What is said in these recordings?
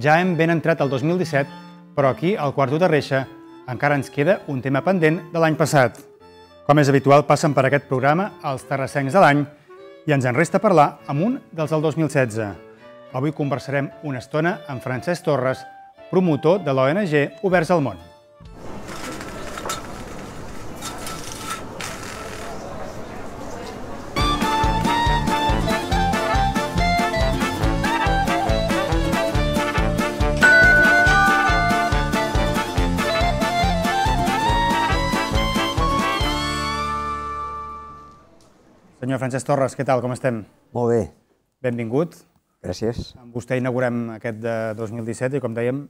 Ja hem ben entrat al 2017, però aquí, al quarto de reixa, encara ens queda un tema pendent de l'any passat. Com és habitual, passen per aquest programa els terrassencs de l'any i ens en resta parlar amb un dels del 2016. Avui conversarem una estona amb Francesc Torres, promotor de l'ONG Oberts al Món. Francesc Torres, què tal, com estem? Molt bé. Benvingut. Gràcies. Amb vostè inaugurem aquest de 2017 i, com dèiem,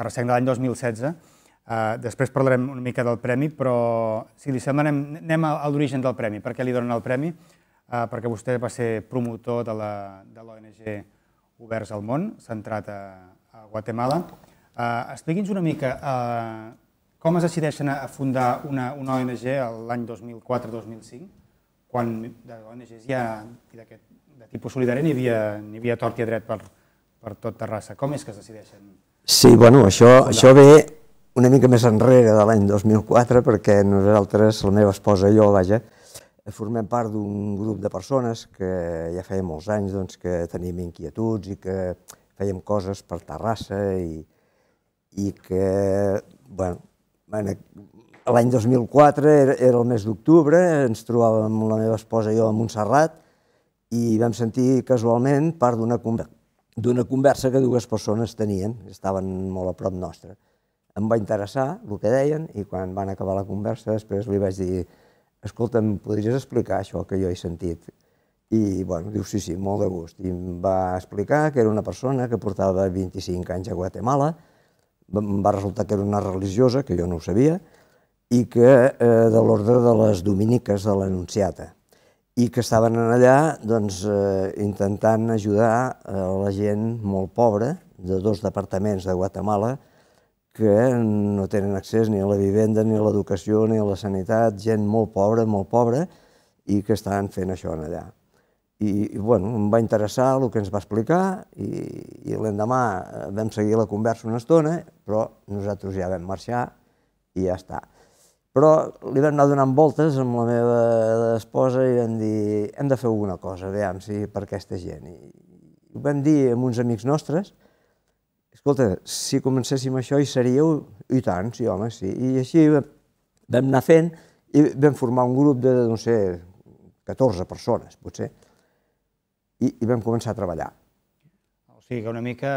recent de l'any 2016. Uh, eh, després parlarem una mica del premi, però si li sembla anem, anem a, l'origen del premi. Per què li donen el premi? Uh, perquè vostè va ser promotor de l'ONG Oberts al Món, centrat a, a Guatemala. Uh, Expliqui'ns una mica uh, com es decideixen a fundar una, una ONG l'any 2004-2005? quan de ONGs ja, i de tipus solidari n'hi havia, havia tort i dret per, per tot Terrassa. Com és que es decideixen? Sí, bueno, això, això ve una mica més enrere de l'any 2004 perquè nosaltres, la meva esposa i jo, vaja, formem part d'un grup de persones que ja feia molts anys doncs, que tenim inquietuds i que fèiem coses per Terrassa i, i que, bueno, L'any 2004 era, era el mes d'octubre, ens trobàvem la meva esposa i jo a Montserrat i vam sentir casualment part d'una conver d'una conversa que dues persones tenien, estaven molt a prop nostre. Em va interessar el que deien i quan van acabar la conversa després li vaig dir escolta, em podries explicar això que jo he sentit? I, bueno, diu, sí, sí, molt de gust. I em va explicar que era una persona que portava 25 anys a Guatemala, em va resultar que era una religiosa, que jo no ho sabia, i que eh, de l'ordre de les dominiques de l'Anunciata i que estaven allà doncs, eh, intentant ajudar a eh, la gent molt pobra de dos departaments de Guatemala que no tenen accés ni a la vivenda, ni a l'educació, ni a la sanitat, gent molt pobra, molt pobra, i que estan fent això allà. I, i bueno, em va interessar el que ens va explicar i, i l'endemà eh, vam seguir la conversa una estona, però nosaltres ja vam marxar i ja està. Però li vam anar donant voltes amb la meva esposa i vam dir hem de fer alguna cosa, veiem si per aquesta gent. I ho vam dir amb uns amics nostres, escolta, si comencéssim això hi seríeu? I tant, sí, home, sí. I així vam anar fent i vam formar un grup de, no sé, 14 persones, potser, i, i vam començar a treballar. O sigui que una mica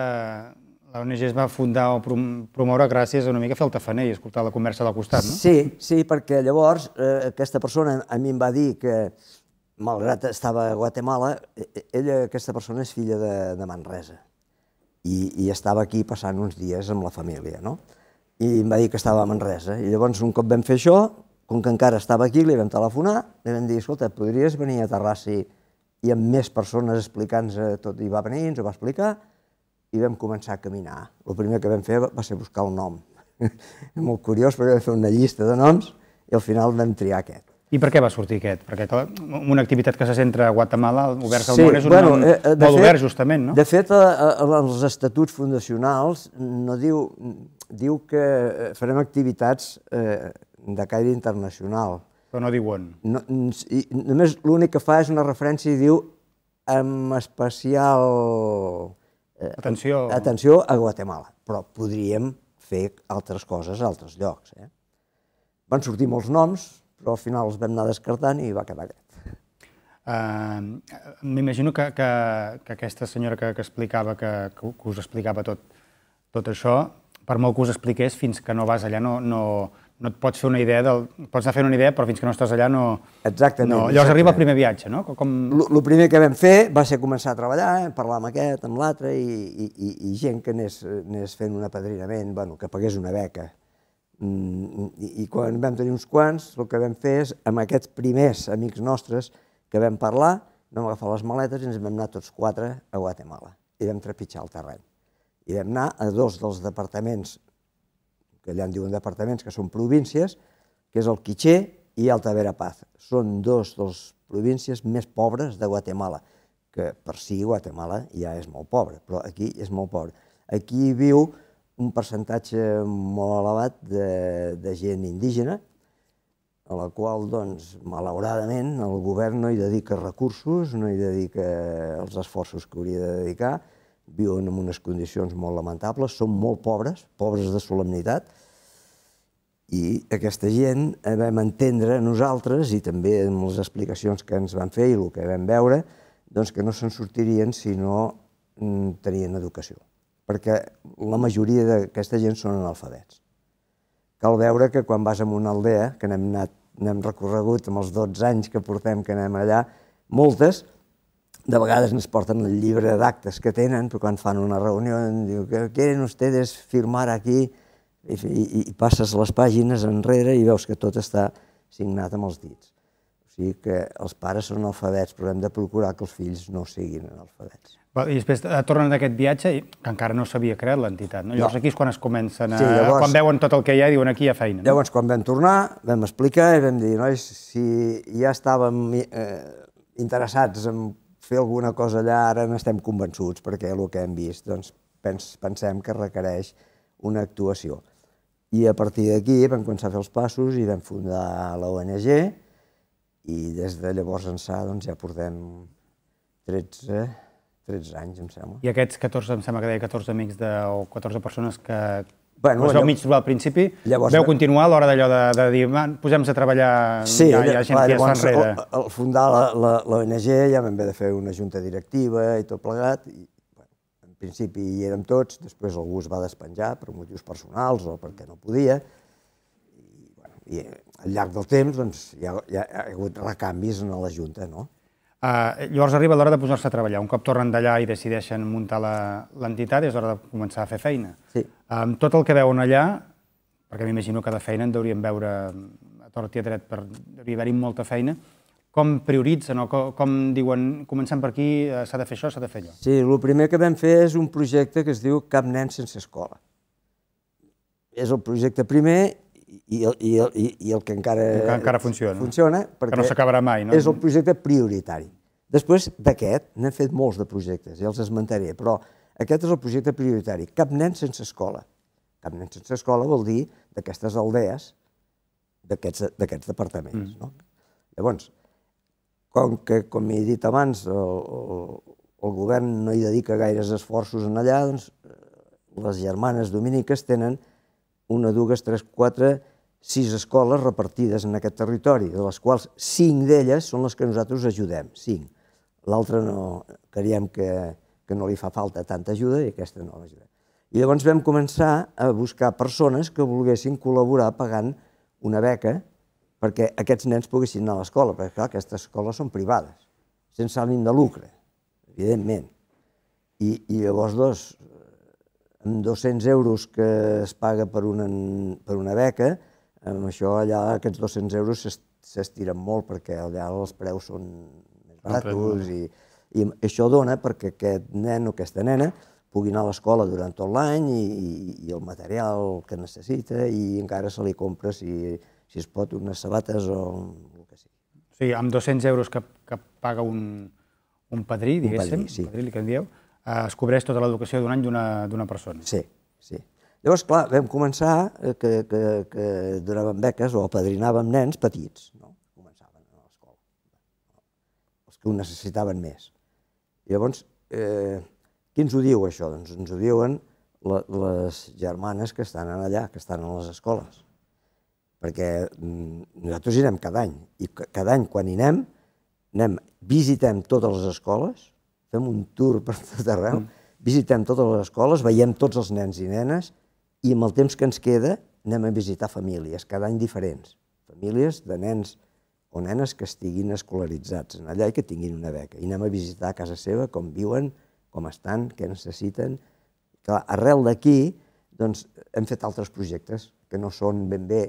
la ONG es va fundar o promoure gràcies a una mica fer el tafaner i escoltar la conversa del costat, no? Sí, sí, perquè llavors eh, aquesta persona a mi em va dir que, malgrat estava a Guatemala, e, e, ella, aquesta persona, és filla de, de Manresa i, i estava aquí passant uns dies amb la família, no? I em va dir que estava a Manresa. I llavors, un cop vam fer això, com que encara estava aquí, li vam telefonar, li vam dir, escolta, podries venir a Terrassi i amb més persones explicant-nos tot, i va venir, ens ho va explicar, i vam començar a caminar. El primer que vam fer va ser buscar un nom. Molt curiós, perquè vam fer una llista de noms i al final vam triar aquest. I per què va sortir aquest? Perquè clar, una activitat que se centra a Guatemala, oberts al món, és un bueno, nom eh, eh molt fet, obert, justament, no? De fet, eh, eh, els estatuts fundacionals no diu, diu que farem activitats eh, de caire internacional. Però no diu on. No, i, només l'únic que fa és una referència i diu amb especial atenció. Eh, atenció a Guatemala, però podríem fer altres coses a altres llocs. Eh? Van sortir molts noms, però al final els vam anar descartant i va quedar aquest. Uh, M'imagino que, que, que aquesta senyora que, que explicava, que, que, us explicava tot, tot això, per molt que us expliqués, fins que no vas allà no, no, no et pots fer una idea, del, pots anar fent una idea, però fins que no estàs allà no... Exactament. No. Llavors exactament. arriba el primer viatge, no? Com... El primer que vam fer va ser començar a treballar, eh? parlar amb aquest, amb l'altre, i, i, i, gent que anés, anés fent un apadrinament, bueno, que pagués una beca. Mm, i, I quan vam tenir uns quants, el que vam fer és, amb aquests primers amics nostres que vam parlar, vam agafar les maletes i ens vam anar tots quatre a Guatemala. I vam trepitjar el terreny. I vam anar a dos dels departaments que allà en diuen departaments, que són províncies, que és el Quiché i Alta Verapaz. Són dos de les províncies més pobres de Guatemala, que per si Guatemala ja és molt pobre, però aquí és molt pobre. Aquí viu un percentatge molt elevat de, de gent indígena, a la qual, doncs, malauradament, el govern no hi dedica recursos, no hi dedica els esforços que hauria de dedicar, viuen en unes condicions molt lamentables, són molt pobres, pobres de solemnitat, i aquesta gent eh, vam entendre nosaltres, i també amb les explicacions que ens van fer i el que vam veure, doncs que no se'n sortirien si no mm, tenien educació, perquè la majoria d'aquesta gent són analfabets. Cal veure que quan vas a una aldea, que n'hem anat, n'hem recorregut amb els 12 anys que portem que anem allà, moltes, de vegades ens porten el llibre d'actes que tenen, però quan fan una reunió em diu que quieren ustedes firmar aquí i, i, i passes les pàgines enrere i veus que tot està signat amb els dits. O sigui que els pares són alfabets, però hem de procurar que els fills no siguin alfabets. I després eh, tornen d'aquest viatge, que encara no s'havia creat l'entitat. No? Llavors no. aquí és quan es comencen a... Sí, llavors, quan veuen tot el que hi ha, i diuen aquí hi ha feina. No? Llavors, quan vam tornar, vam explicar i vam dir, nois, si ja estàvem eh, interessats en fer alguna cosa allà, ara n'estem convençuts, perquè el que hem vist doncs, pens, pensem que requereix una actuació. I a partir d'aquí vam començar a fer els passos i vam fundar l'ONG i des de llavors ençà doncs, ja portem 13, 13 anys, em sembla. I aquests 14, em sembla que deia 14 amics de, o 14 persones que, Bueno, es veu mig trobar al principi, llavors, veu continuar a l'hora d'allò de, de dir posem a treballar, sí, ja, hi ha gent clar, que ja està enrere. Al fundar l'ONG ja vam haver de fer una junta directiva i tot plegat, i, bueno, en principi hi érem tots, després algú es va despenjar per motius personals o perquè no podia, i, bueno, i al llarg del temps doncs, hi, ha, hi ha hagut recanvis en la junta, no? Uh, llavors arriba l'hora de posar-se a treballar. Un cop tornen d'allà i decideixen muntar l'entitat, és hora de començar a fer feina. Sí. Amb um, tot el que veuen allà, perquè m'imagino que de feina en deurien veure a tort i a dret, per, haver-hi molta feina, com prioritzen o com, com diuen, començant per aquí, eh, s'ha de fer això, s'ha de fer allò? Sí, el primer que vam fer és un projecte que es diu Cap nen sense escola. És el projecte primer i, el, i, el, i el que encara, que encara funciona, funciona perquè que no s'acabarà mai, no? és el projecte prioritari. Després d'aquest, n'hem fet molts de projectes, ja els esmentaré, però aquest és el projecte prioritari. Cap nen sense escola. Cap nen sense escola vol dir d'aquestes aldees, d'aquests departaments. Mm. No? Llavors, com que, com he dit abans, el, el govern no hi dedica gaires esforços en allà, doncs eh, les germanes dominiques tenen una, dues, tres, quatre, sis escoles repartides en aquest territori, de les quals cinc d'elles són les que nosaltres ajudem, cinc. L'altra no, creiem que, que no li fa falta tanta ajuda i aquesta no l'ajuda. I llavors vam començar a buscar persones que volguessin col·laborar pagant una beca perquè aquests nens poguessin anar a l'escola, perquè clar, aquestes escoles són privades, sense ànim de lucre, evidentment. I, i llavors, doncs, amb 200 euros que es paga per una, per una beca, amb això allà aquests 200 euros s'estiren molt perquè allà els preus són més baratos i, i això dona perquè aquest nen o aquesta nena pugui anar a l'escola durant tot l'any i, i, i el material que necessita i encara se li compra, si, si es pot, unes sabates o el que sigui. Sí, amb 200 euros que, que paga un, un padrí, diguéssim, un padrí, sí. un padrí li que en dieu, Eh, es cobreix tota l'educació d'un any d'una persona. Sí, sí. Llavors, clar, vam començar eh, que, que, que donaven beques o apadrinàvem nens petits, no? començaven a l'escola, els que ho necessitaven més. llavors, eh, qui ens ho diu, això? Doncs ens ho diuen la, les germanes que estan allà, que estan a les escoles. Perquè mm, nosaltres hi anem cada any, i cada any quan hi anem, anem, visitem totes les escoles, fem un tour per tot arreu, mm. visitem totes les escoles, veiem tots els nens i nenes i amb el temps que ens queda anem a visitar famílies, cada any diferents. Famílies de nens o nenes que estiguin escolaritzats en allà i que tinguin una beca. I anem a visitar a casa seva com viuen, com estan, què necessiten. Clar, arrel d'aquí doncs, hem fet altres projectes que no són ben bé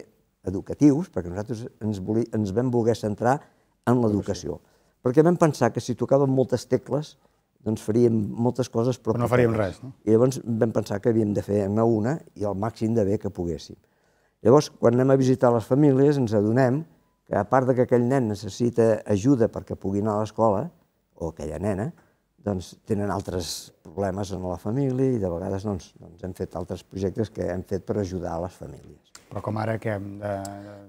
educatius, perquè nosaltres ens, voli, ens vam voler centrar en l'educació. Perquè vam pensar que si tocàvem moltes tecles, doncs faríem moltes coses... Però, però no faríem res, no? I llavors vam pensar que havíem de fer a una i el màxim de bé que poguéssim. Llavors, quan anem a visitar les famílies, ens adonem que, a part de que aquell nen necessita ajuda perquè pugui anar a l'escola, o aquella nena, doncs tenen altres problemes en la família i de vegades doncs, doncs hem fet altres projectes que hem fet per ajudar a les famílies. Però com ara que hem de...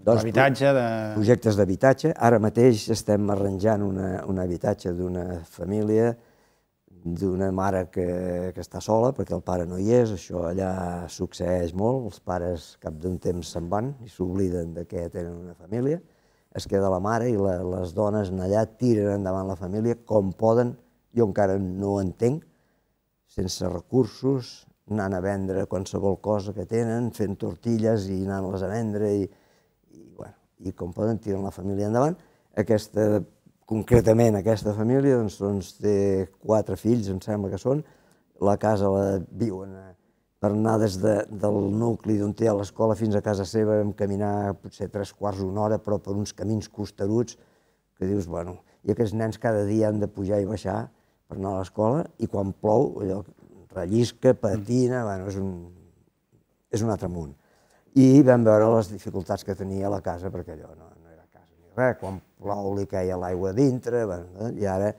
d'habitatge... De... Doncs, projectes d'habitatge. Ara mateix estem arranjant una, un habitatge d'una família d'una mare que, que està sola perquè el pare no hi és, això allà succeeix molt, els pares cap d'un temps se'n van i s'obliden de que tenen una família, es queda la mare i la, les dones allà tiren endavant la família com poden, jo encara no ho entenc, sense recursos, anant a vendre qualsevol cosa que tenen, fent tortilles i anant-les a vendre i, i, bueno, i com poden tirar la família endavant. Aquesta concretament aquesta família doncs, doncs, té quatre fills, em sembla que són, la casa la viuen a, eh, per anar des de, del nucli d'on té a l'escola fins a casa seva, vam caminar potser tres quarts d'una hora, però per uns camins costeruts, que dius, bueno, i aquests nens cada dia han de pujar i baixar per anar a l'escola, i quan plou, allò rellisca, patina, mm. bueno, és un, és un altre munt. I vam veure les dificultats que tenia la casa, perquè allò no, res, quan plou li queia l'aigua dintre, bueno, i ara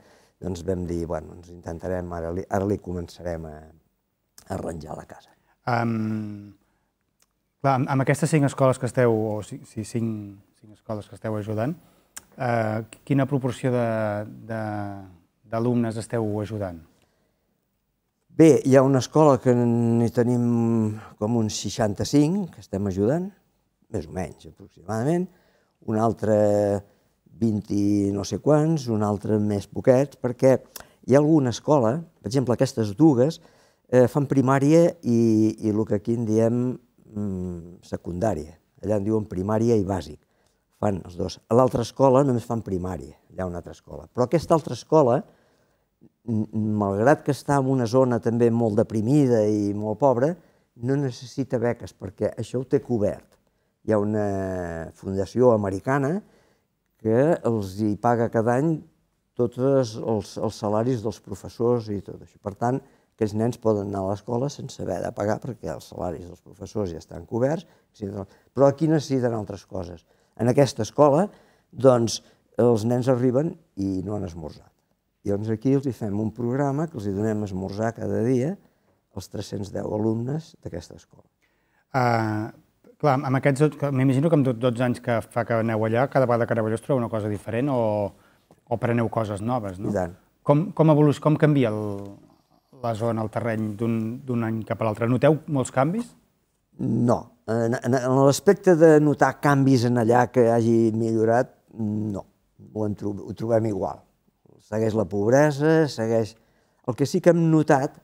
doncs vam dir, bueno, ens intentarem, ara li, ara li començarem a, a arranjar la casa. Um, clar, amb, amb aquestes cinc escoles que esteu, o si, si cinc, cinc escoles que esteu ajudant, uh, quina proporció d'alumnes esteu ajudant? Bé, hi ha una escola que n'hi tenim com uns 65 que estem ajudant, més o menys aproximadament, un altre 20 no sé quants, un altre més poquets, perquè hi ha alguna escola, per exemple, aquestes dues, eh, fan primària i, i el que aquí en diem mm, secundària. Allà en diuen primària i bàsic. Fan els dos. A l'altra escola només fan primària, ha una altra escola. Però aquesta altra escola, malgrat que està en una zona també molt deprimida i molt pobra, no necessita beques perquè això ho té cobert hi ha una fundació americana que els hi paga cada any tots els, els salaris dels professors i tot això. Per tant, aquests nens poden anar a l'escola sense haver de pagar perquè els salaris dels professors ja estan coberts, però aquí necessiten altres coses. En aquesta escola, doncs, els nens arriben i no han esmorzat. I doncs aquí els hi fem un programa que els hi donem esmorzar cada dia als 310 alumnes d'aquesta escola. Uh, Clar, amb aquests, m'imagino que amb 12 anys que fa que aneu allà, cada vegada que aneu allà us trobeu una cosa diferent o, o preneu coses noves, no? Exacte. Com, com, evoluc com canvia el, la zona, el terreny d'un any cap a l'altre? Noteu molts canvis? No. En, en, en l'aspecte de notar canvis en allà que hagi millorat, no. Ho, en, ho trobem igual. Segueix la pobresa, segueix... El que sí que hem notat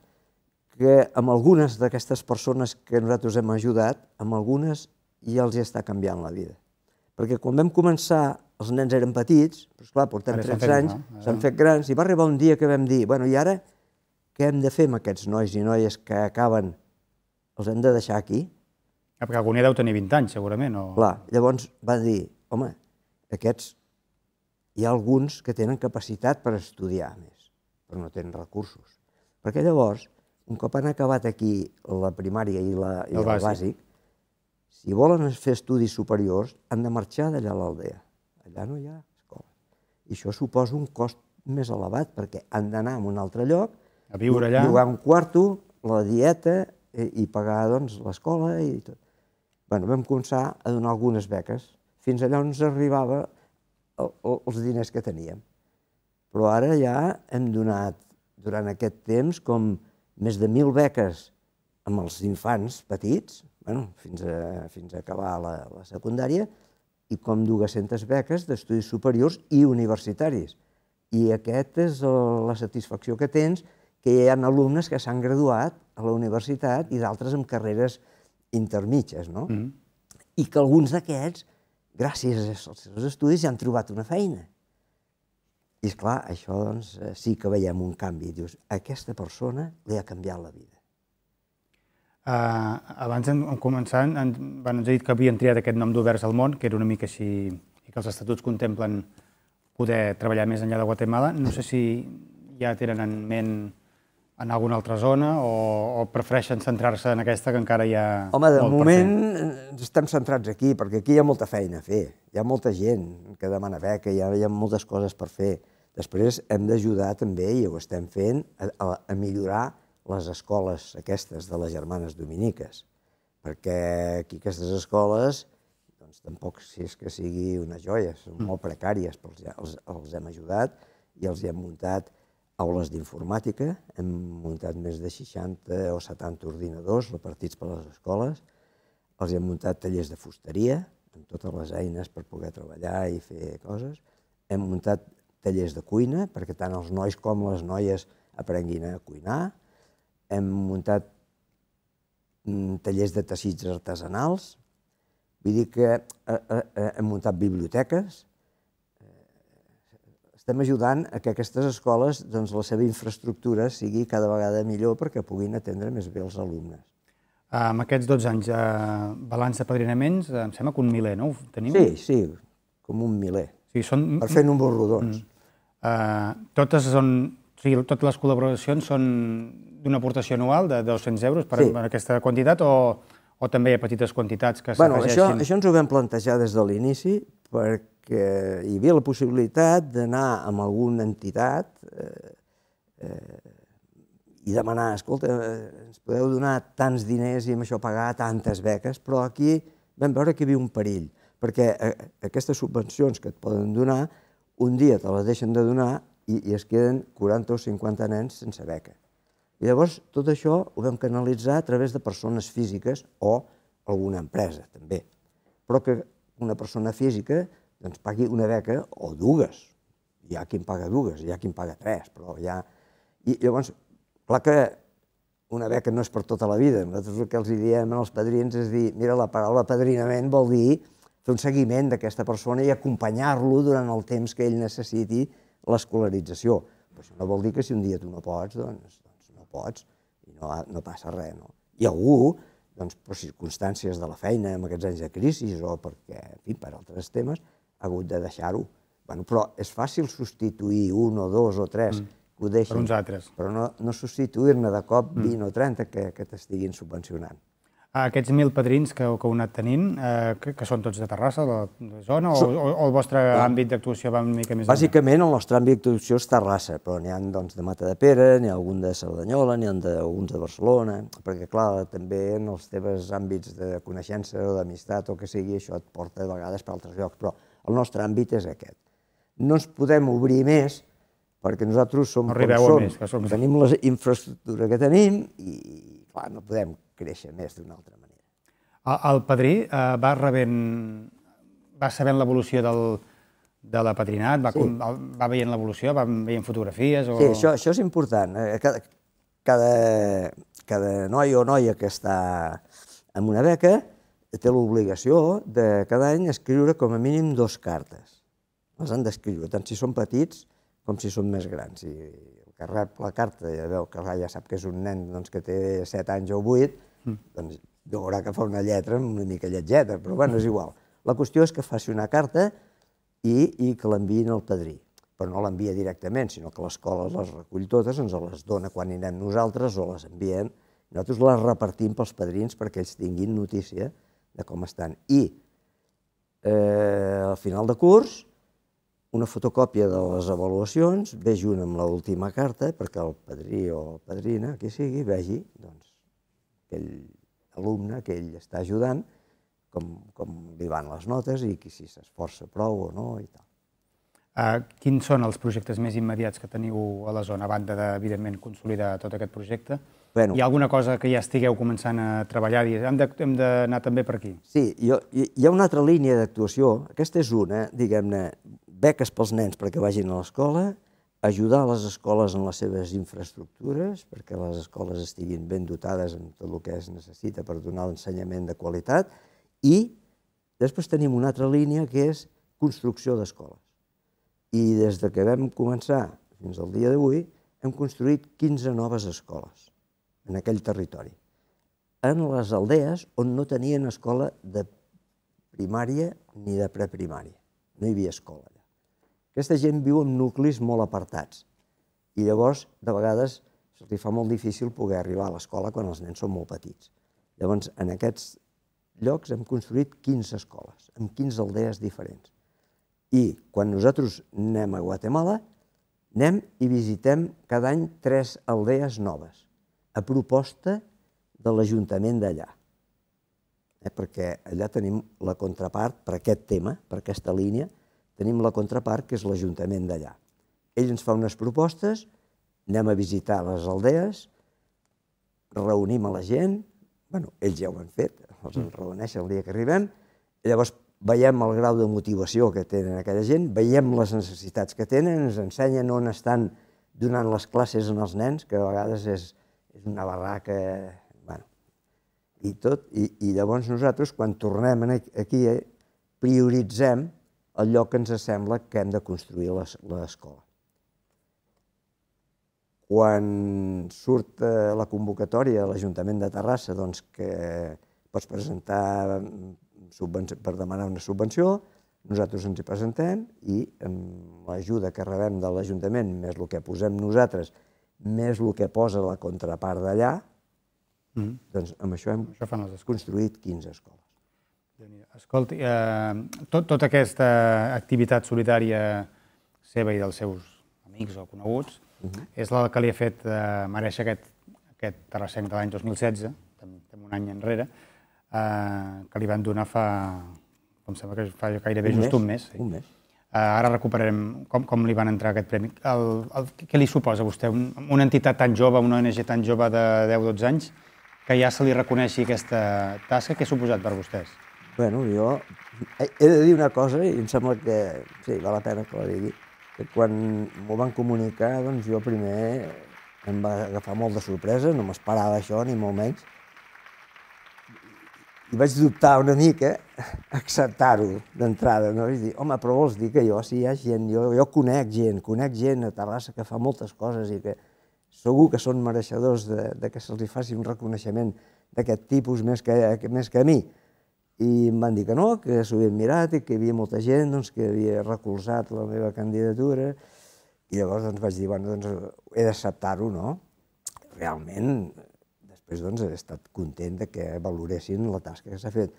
que amb algunes d'aquestes persones que nosaltres hem ajudat, amb algunes ja els hi està canviant la vida. Perquè quan vam començar, els nens eren petits, però esclar, portem 13 anys, no? s'han fet grans, i va arribar un dia que vam dir, bueno, i ara què hem de fer amb aquests nois i noies que acaben? Els hem de deixar aquí? Ah, perquè algun ja deu tenir 20 anys, segurament. O... Clar, llavors va dir, home, aquests hi ha alguns que tenen capacitat per estudiar més, però no tenen recursos. Perquè llavors un cop han acabat aquí la primària i, la, i el, el bàsic. bàsic, si volen fer estudis superiors, han de marxar d'allà a l'aldea. Allà no hi ha escola. I això suposa un cost més elevat, perquè han d'anar a un altre lloc, a viure allà. llogar un quarto, la dieta, i, eh, i pagar doncs, l'escola i tot. Bueno, vam començar a donar algunes beques, fins allà on ens arribava el, els diners que teníem. Però ara ja hem donat, durant aquest temps, com més de mil beques amb els infants petits, bueno, fins, a, fins a acabar la, la secundària, i com 200 beques d'estudis superiors i universitaris. I aquesta és el, la satisfacció que tens, que hi ha alumnes que s'han graduat a la universitat i d'altres amb carreres intermitges, no? Mm I que alguns d'aquests, gràcies als seus estudis, ja han trobat una feina. I, clar, això doncs, eh, sí que veiem un canvi. Dius, aquesta persona li ha canviat la vida. Uh, abans, en, en començant, en, van ens ha dit que havien triat aquest nom d'Oberts al món, que era una mica així, i que els estatuts contemplen poder treballar més enllà de Guatemala. No sé si ja tenen en ment en alguna altra zona o, o prefereixen centrar-se en aquesta que encara hi ha Home, de moment eh, estem centrats aquí, perquè aquí hi ha molta feina a fer. Hi ha molta gent que demana beca, hi ha, hi ha moltes coses per fer. Després hem d'ajudar també, i ho estem fent, a, a millorar les escoles aquestes de les germanes dominiques, perquè aquí aquestes escoles doncs, tampoc si és que sigui una joia, són mm. molt precàries, però els, els hem ajudat i els hi hem muntat aules d'informàtica, hem muntat més de 60 o 70 ordinadors repartits per les escoles, els hem muntat tallers de fusteria, amb totes les eines per poder treballar i fer coses, hem muntat tallers de cuina, perquè tant els nois com les noies aprenguin a cuinar. Hem muntat mm, tallers de teixits artesanals, vull dir que eh, eh, eh, hem muntat biblioteques, estem ajudant a que aquestes escoles, doncs, la seva infraestructura sigui cada vegada millor perquè puguin atendre més bé els alumnes. Amb aquests 12 anys, eh, balanç de padrinaments, em sembla que un miler, no? Ho teniu? Sí, sí, com un miler sigui, són... Per fer números rodons. Uh, totes, són, o sigui, totes les col·laboracions són d'una aportació anual de 200 euros per sí. aquesta quantitat o, o també hi ha petites quantitats que bueno, s'afegeixin? Això, això ens ho vam plantejar des de l'inici perquè hi havia la possibilitat d'anar amb alguna entitat eh, eh, i demanar, escolta, eh, ens podeu donar tants diners i amb això pagar tantes beques, però aquí vam veure que hi havia un perill perquè eh, aquestes subvencions que et poden donar, un dia te les deixen de donar i, i es queden 40 o 50 nens sense beca. I llavors tot això ho vam canalitzar a través de persones físiques o alguna empresa, també. Però que una persona física doncs, pagui una beca o dues. Hi ha qui en paga dues, hi ha qui en paga tres, però hi ha... I llavors, clar que una beca no és per tota la vida. Nosaltres el que els diem als padrins és dir, mira, la paraula padrinament vol dir fer un seguiment d'aquesta persona i acompanyar-lo durant el temps que ell necessiti l'escolarització. Però això no vol dir que si un dia tu no pots, doncs, doncs no pots i no, no passa res. No? I algú, doncs, per circumstàncies de la feina, en aquests anys de crisi o perquè, en fi, per altres temes, ha hagut de deixar-ho. Bueno, però és fàcil substituir un o dos o tres mm. que ho deixin. Per uns altres. Però no, no substituir-ne de cop 20 mm. o 30 que, que t'estiguin subvencionant a aquests mil padrins que, que heu anat tenint, eh, que, que són tots de Terrassa, de la zona, o, o, o el vostre eh, àmbit d'actuació va una mica més Bàsicament, el nostre àmbit d'actuació és Terrassa, però n'hi ha doncs, de Mata de Pere, n'hi ha algun de Cerdanyola, n'hi ha de, alguns de Barcelona, perquè, clar, també en els teves àmbits de coneixença o d'amistat o que sigui, això et porta de vegades per altres llocs, però el nostre àmbit és aquest. No ens podem obrir més perquè nosaltres som no com som, més, som, tenim la infraestructura que tenim i, clar, no podem créixer més d'una altra manera. El, el padrí eh, va rebent... va sabent l'evolució del, de la patrinat, va, sí. com, va veient l'evolució, va veient fotografies... O... Sí, això, això és important. Eh, cada, cada, cada noi o noia que està amb una beca té l'obligació de cada any escriure com a mínim dues cartes. Les han d'escriure, tant si són petits com si són més grans. I que rep la carta i veu que ja sap que és un nen doncs, que té 7 anys o 8, mm. doncs veurà que fa una lletra una mica lletgeta, però bueno, és igual. La qüestió és que faci una carta i, i que l'enviïn al padrí. Però no l'envia directament, sinó que l'escola les recull totes, ens les dona quan hi anem nosaltres o les enviem. Nosaltres les repartim pels padrins perquè ells tinguin notícia de com estan. I eh, al final de curs una fotocòpia de les avaluacions, ve junt amb l'última carta, perquè el padrí o la padrina, qui sigui, vegi doncs, aquell alumne que ell està ajudant, com, com li van les notes i si s'esforça prou o no i tal. Uh, quins són els projectes més immediats que teniu a la zona, a banda de, evidentment, consolidar tot aquest projecte? Bueno, hi ha alguna cosa que ja estigueu començant a treballar i hem d'anar també per aquí? Sí, jo, hi ha una altra línia d'actuació, aquesta és una, diguem-ne, beques pels nens perquè vagin a l'escola, ajudar les escoles en les seves infraestructures, perquè les escoles estiguin ben dotades amb tot el que es necessita per donar l'ensenyament de qualitat, i després tenim una altra línia que és construcció d'escoles. I des de que vam començar fins al dia d'avui, hem construït 15 noves escoles en aquell territori, en les aldees on no tenien escola de primària ni de preprimària. No hi havia escola aquesta gent viu en nuclis molt apartats i llavors, de vegades, li fa molt difícil poder arribar a l'escola quan els nens són molt petits. Llavors, en aquests llocs hem construït 15 escoles, amb 15 aldees diferents. I quan nosaltres anem a Guatemala, anem i visitem cada any tres aldees noves, a proposta de l'Ajuntament d'allà. Eh, perquè allà tenim la contrapart per aquest tema, per aquesta línia, tenim la contrapart, que és l'Ajuntament d'allà. Ell ens fa unes propostes, anem a visitar les aldees, reunim a la gent, bueno, ells ja ho han fet, els reuneixen el dia que arribem, llavors veiem el grau de motivació que tenen aquella gent, veiem les necessitats que tenen, ens ensenyen on estan donant les classes als els nens, que a vegades és, és una barraca, bueno, i tot. I, I llavors nosaltres, quan tornem aquí, eh, prioritzem lloc que ens sembla que hem de construir l'escola. Quan surt eh, la convocatòria de l'Ajuntament de Terrassa doncs, que pots presentar mm, per demanar una subvenció, nosaltres ens hi presentem i amb l'ajuda que rebem de l'Ajuntament, més el que posem nosaltres, més el que posa la contrapart d'allà, mm doncs amb això hem això construït 15 escoles. Escolta, eh, tot, tota aquesta activitat solitària seva i dels seus amics o coneguts uh mhm. -huh. és la que li ha fet eh, mereixer aquest, aquest terrasseny de l'any 2016, estem un any enrere, eh, que li van donar fa, em sembla que fa gairebé un just mes, un mes. Sí. Un mes. Eh, ara recuperarem com, com li van entrar aquest premi. El, el, què li suposa a vostè? Un, una entitat tan jove, una ONG tan jove de 10-12 anys, que ja se li reconeixi aquesta tasca, que ha suposat per vostès? Bueno, jo he de dir una cosa i em sembla que sí, val la pena que la digui, que quan m'ho van comunicar, doncs jo primer em va agafar molt de sorpresa, no m'esperava això, ni molt menys, i vaig dubtar una mica acceptar-ho d'entrada, no? I dir, home, però vols dir que jo, si hi ha gent, jo, jo conec gent, conec gent a Terrassa que fa moltes coses i que segur que són mereixedors de, de que se'ls faci un reconeixement d'aquest tipus més que, que, més que a mi i em van dir que no, que s'ho havien mirat i que hi havia molta gent doncs, que havia recolzat la meva candidatura. I llavors doncs, vaig dir, bueno, doncs, he d'acceptar-ho, no? Realment, després doncs, he estat content de que valoressin la tasca que s'ha fet.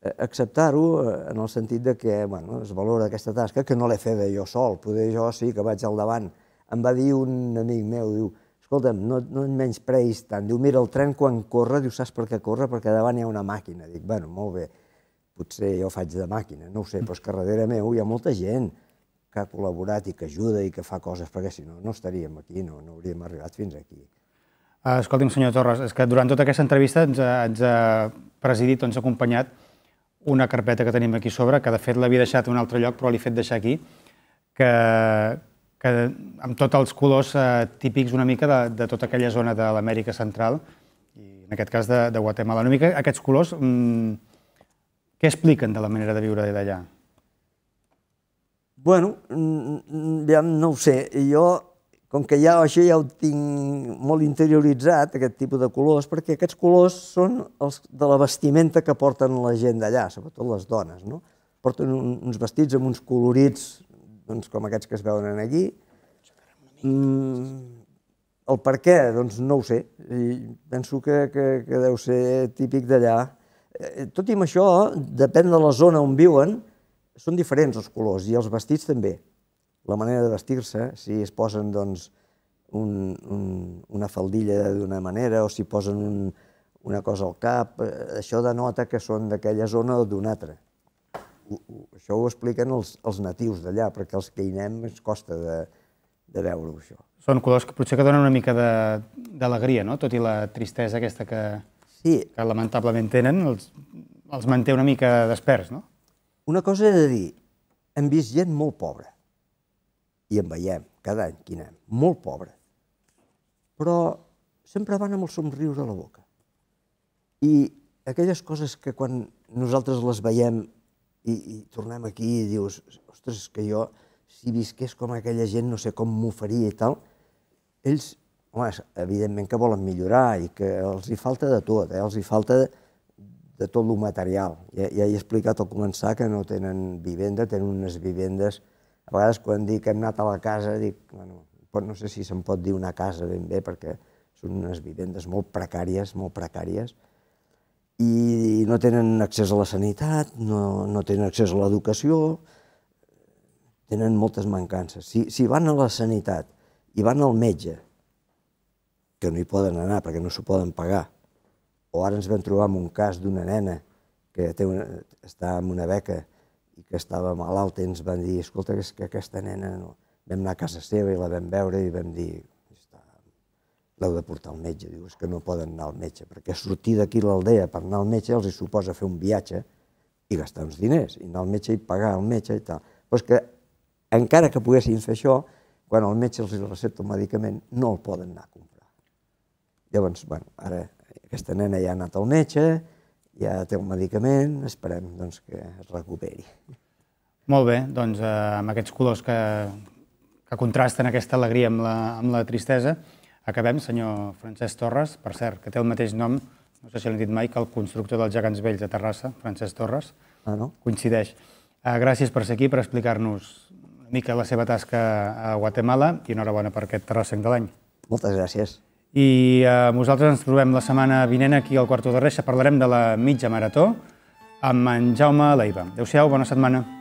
Eh, acceptar-ho eh, en el sentit de que bueno, es valora aquesta tasca, que no l'he fet jo sol, poder jo sí que vaig al davant. Em va dir un amic meu, diu, escolta'm, no, no et menyspreis tant. Diu, mira, el tren quan corre, diu, saps per què corre? Perquè davant hi ha una màquina. Dic, bueno, molt bé, potser jo faig de màquina, no ho sé, però és que darrere meu hi ha molta gent que ha col·laborat i que ajuda i que fa coses, perquè si no, no estaríem aquí, no, no hauríem arribat fins aquí. Ah, escolti'm, senyor Torres, és que durant tota aquesta entrevista ens ha, ens ha presidit, ens ha acompanyat una carpeta que tenim aquí sobre, que de fet l'havia deixat a un altre lloc, però l'he fet deixar aquí, que, que amb tots els colors eh, típics una mica de, de tota aquella zona de l'Amèrica Central, i en aquest cas de, de Guatemala. Una mica aquests colors, mm, què expliquen de la manera de viure d'allà? Bueno, mm, mm, ja no ho sé. Jo, com que ja això ja ho tinc molt interioritzat, aquest tipus de colors, perquè aquests colors són els de la vestimenta que porten la gent d'allà, sobretot les dones, no? Porten un, uns vestits amb uns colorits doncs, com aquests que es veuen allí. Mm, el per què, doncs no ho sé. I penso que, que, que deu ser típic d'allà. Eh, tot i amb això, depèn de la zona on viuen, són diferents els colors i els vestits també. La manera de vestir-se, si es posen doncs, un, un, una faldilla d'una manera o si posen un, una cosa al cap, eh, això denota que són d'aquella zona o d'una altra això ho expliquen els, els natius d'allà, perquè els que hi anem ens costa de, de veure-ho, això. Són colors que potser que donen una mica d'alegria, no? Tot i la tristesa aquesta que, sí. que lamentablement tenen, els, els manté una mica desperts, no? Una cosa he de dir, hem vist gent molt pobra, i en veiem cada any quina, molt pobra, però sempre van amb el somriure a la boca. I aquelles coses que quan nosaltres les veiem i, i tornem aquí i dius, ostres, que jo, si visqués com aquella gent, no sé com m'ho faria i tal, ells, home, evidentment que volen millorar i que els hi falta de tot, eh? els hi falta de, de tot el material. Ja, ja he explicat al començar que no tenen vivenda, tenen unes vivendes... A vegades quan dic que hem anat a la casa, dic, bueno, no sé si se'n pot dir una casa ben bé, perquè són unes vivendes molt precàries, molt precàries, i no tenen accés a la sanitat, no, no tenen accés a l'educació, tenen moltes mancances. Si, si van a la sanitat i van al metge, que no hi poden anar perquè no s'ho poden pagar, o ara ens vam trobar amb un cas d'una nena que té una, està en una beca i que estava malalta i ens van dir, escolta, que, que aquesta nena no... Vam anar a casa seva i la vam veure i vam dir, l'heu de portar al metge. Diu, és que no poden anar al metge, perquè sortir d'aquí l'aldea per anar al metge els hi suposa fer un viatge i gastar uns diners, i anar al metge i pagar al metge i tal. Però és que, encara que poguessin fer això, quan el metge els recepta un medicament, no el poden anar a comprar. Llavors, bueno, ara aquesta nena ja ha anat al metge, ja té un medicament, esperem doncs, que es recuperi. Molt bé, doncs eh, amb aquests colors que, que contrasten aquesta alegria amb la, amb la tristesa, Acabem, senyor Francesc Torres, per cert, que té el mateix nom, no sé si l'han dit mai, que el constructor dels gegants vells de Terrassa, Francesc Torres, ah, no? coincideix. Eh, gràcies per ser aquí, per explicar-nos una mica la seva tasca a Guatemala i enhorabona per aquest Terrassenc de l'any. Moltes gràcies. I eh, nosaltres ens trobem la setmana vinent aquí al Quarto de Reixa. Parlarem de la mitja marató amb en Jaume Leiva. Adéu-siau, bona setmana.